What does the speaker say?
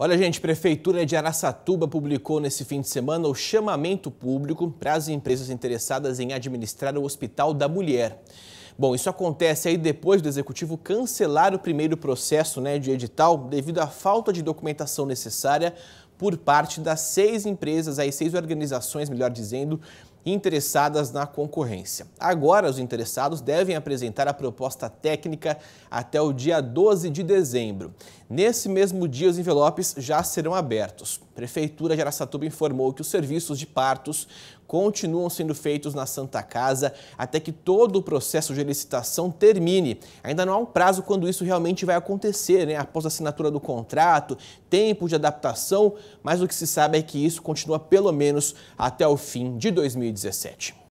Olha, gente, a Prefeitura de Araçatuba publicou nesse fim de semana o chamamento público para as empresas interessadas em administrar o Hospital da Mulher. Bom, isso acontece aí depois do executivo cancelar o primeiro processo né, de edital devido à falta de documentação necessária por parte das seis empresas, aí seis organizações, melhor dizendo, interessadas na concorrência. Agora, os interessados devem apresentar a proposta técnica até o dia 12 de dezembro. Nesse mesmo dia, os envelopes já serão abertos. Prefeitura de Aracatuba informou que os serviços de partos continuam sendo feitos na Santa Casa até que todo o processo de licitação termine. Ainda não há um prazo quando isso realmente vai acontecer, né? Após a assinatura do contrato, tempo de adaptação, mas o que se sabe é que isso continua pelo menos até o fim de 2017.